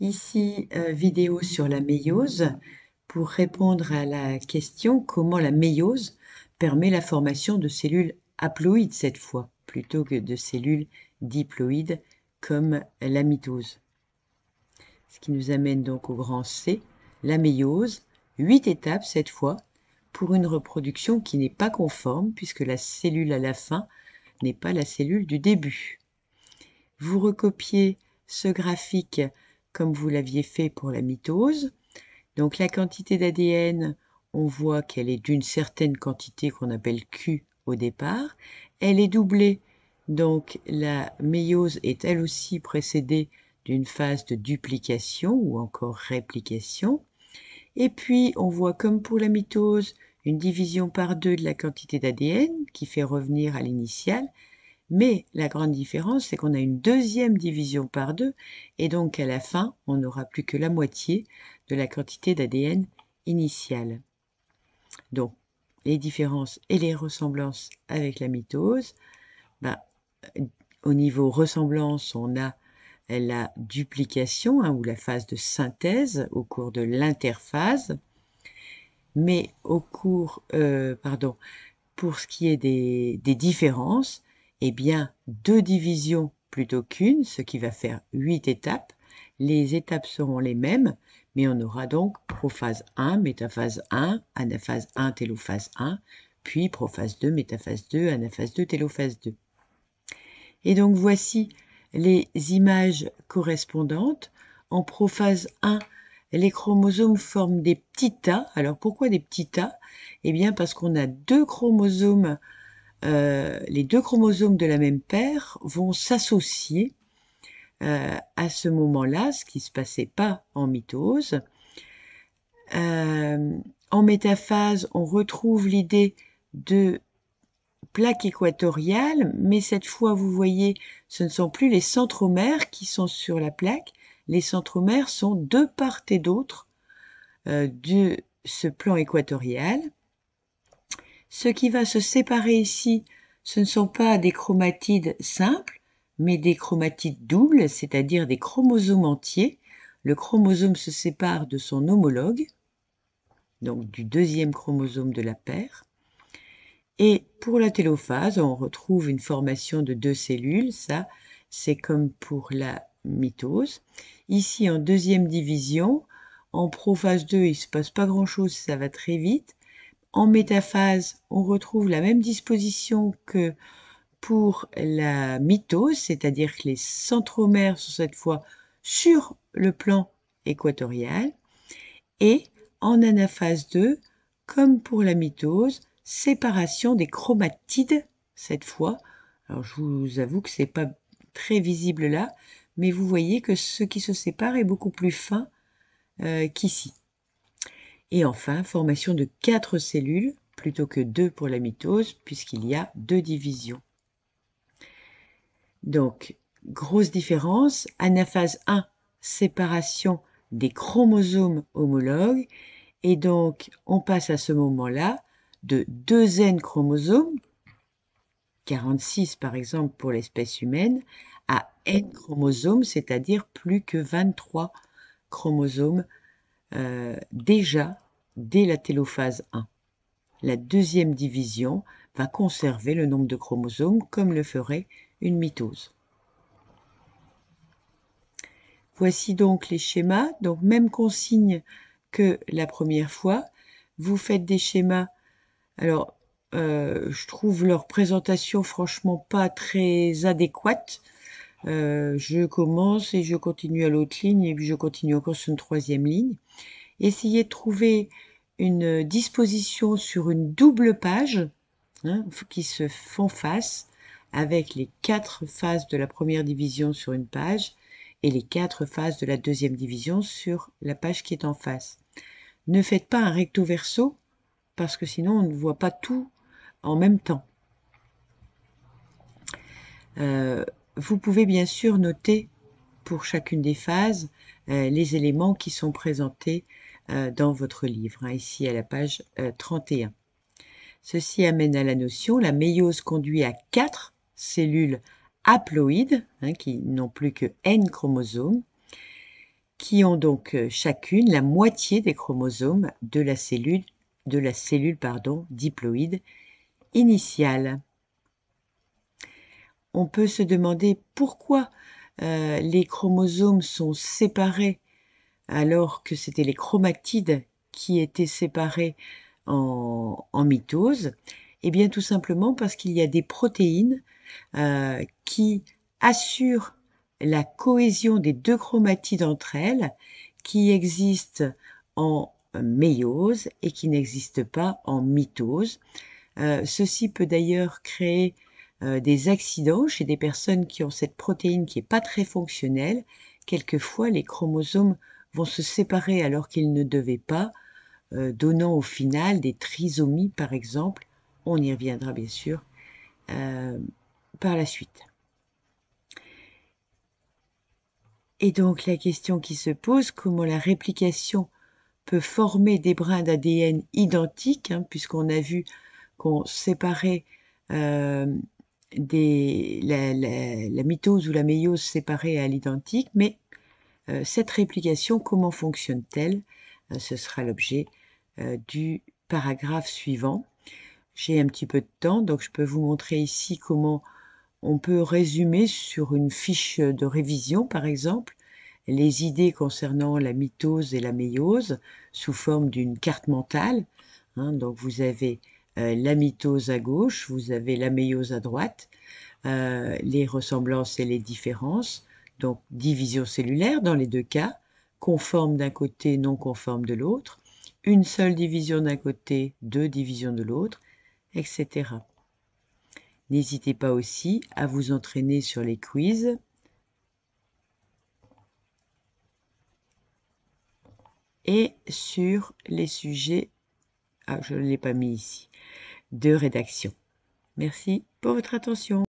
Ici, euh, vidéo sur la méiose pour répondre à la question comment la méiose permet la formation de cellules haploïdes cette fois, plutôt que de cellules diploïdes comme la mitose. Ce qui nous amène donc au grand C, la méiose, huit étapes cette fois, pour une reproduction qui n'est pas conforme puisque la cellule à la fin n'est pas la cellule du début. Vous recopiez ce graphique comme vous l'aviez fait pour la mitose. Donc la quantité d'ADN, on voit qu'elle est d'une certaine quantité qu'on appelle Q au départ. Elle est doublée, donc la méiose est elle aussi précédée d'une phase de duplication ou encore réplication. Et puis on voit comme pour la mitose une division par deux de la quantité d'ADN qui fait revenir à l'initiale, mais la grande différence, c'est qu'on a une deuxième division par deux, et donc à la fin, on n'aura plus que la moitié de la quantité d'ADN initiale. Donc, les différences et les ressemblances avec la mitose, bah, au niveau ressemblance, on a la duplication hein, ou la phase de synthèse au cours de l'interphase, mais au cours, euh, pardon, pour ce qui est des différences, eh bien deux divisions plutôt qu'une, ce qui va faire huit étapes. Les étapes seront les mêmes, mais on aura donc prophase 1, métaphase 1, anaphase 1, télophase 1, puis prophase 2, métaphase 2, anaphase 2, télophase 2. Et donc voici les images correspondantes. En prophase 1, les chromosomes forment des petits tas. Alors pourquoi des petits tas Eh bien parce qu'on a deux chromosomes euh, les deux chromosomes de la même paire vont s'associer euh, à ce moment-là, ce qui ne se passait pas en mitose. Euh, en métaphase, on retrouve l'idée de plaque équatoriale, mais cette fois, vous voyez, ce ne sont plus les centromères qui sont sur la plaque, les centromères sont de part et d'autre de ce plan équatorial. Ce qui va se séparer ici, ce ne sont pas des chromatides simples, mais des chromatides doubles, c'est-à-dire des chromosomes entiers. Le chromosome se sépare de son homologue, donc du deuxième chromosome de la paire. Et pour la télophase, on retrouve une formation de deux cellules, ça c'est comme pour la mitose. Ici en deuxième division, en prophase 2 il ne se passe pas grand chose, ça va très vite. En métaphase, on retrouve la même disposition que pour la mitose, c'est-à-dire que les centromères sont cette fois sur le plan équatorial. Et en anaphase 2, comme pour la mitose, séparation des chromatides, cette fois. Alors je vous avoue que c'est pas très visible là, mais vous voyez que ce qui se sépare est beaucoup plus fin euh, qu'ici. Et enfin, formation de quatre cellules plutôt que deux pour la mitose, puisqu'il y a deux divisions. Donc, grosse différence, anaphase 1, séparation des chromosomes homologues, et donc on passe à ce moment-là de 2 N chromosomes, 46 par exemple pour l'espèce humaine, à N chromosomes, c'est-à-dire plus que 23 chromosomes euh, déjà dès la télophase 1. La deuxième division va conserver le nombre de chromosomes comme le ferait une mitose. Voici donc les schémas, donc même consigne que la première fois. Vous faites des schémas, alors euh, je trouve leur présentation franchement pas très adéquate euh, je commence et je continue à l'autre ligne et puis je continue encore sur une troisième ligne. Essayez de trouver une disposition sur une double page hein, qui se font face avec les quatre phases de la première division sur une page et les quatre phases de la deuxième division sur la page qui est en face. Ne faites pas un recto verso parce que sinon on ne voit pas tout en même temps. Euh, vous pouvez bien sûr noter pour chacune des phases euh, les éléments qui sont présentés euh, dans votre livre, hein, ici à la page 31. Euh, Ceci amène à la notion, la méiose conduit à quatre cellules haploïdes, hein, qui n'ont plus que N chromosomes, qui ont donc chacune la moitié des chromosomes de la cellule, de la cellule pardon, diploïde initiale on peut se demander pourquoi euh, les chromosomes sont séparés alors que c'était les chromatides qui étaient séparés en, mitose. Eh bien tout simplement parce qu'il y a des protéines euh, qui assurent la cohésion des deux chromatides entre elles qui existent en méiose et qui n'existent pas en mitose. Euh, ceci peut d'ailleurs créer euh, des accidents chez des personnes qui ont cette protéine qui n'est pas très fonctionnelle. Quelquefois, les chromosomes vont se séparer alors qu'ils ne devaient pas, euh, donnant au final des trisomies, par exemple. On y reviendra bien sûr euh, par la suite. Et donc la question qui se pose, comment la réplication peut former des brins d'ADN identiques, hein, puisqu'on a vu qu'on séparait la, mitose ou la méiose séparée à l'identique, mais euh, cette réplication, comment fonctionne-t-elle euh, Ce sera l'objet euh, du paragraphe suivant. J'ai un petit peu de temps, donc je peux vous montrer ici comment on peut résumer sur une fiche de révision, par exemple, les idées concernant la mitose et la méiose sous forme d'une carte mentale. Hein. donc vous avez euh, la mitose à gauche, vous avez la méiose à droite, euh, les ressemblances et les différences, donc division cellulaire dans les deux cas, conforme d'un côté, non conforme de l'autre, une seule division d'un côté, deux divisions de l'autre, etc. N'hésitez pas aussi à vous entraîner sur les quiz. et sur les sujets ah, je ne l'ai pas mis ici. De rédaction. Merci pour votre attention.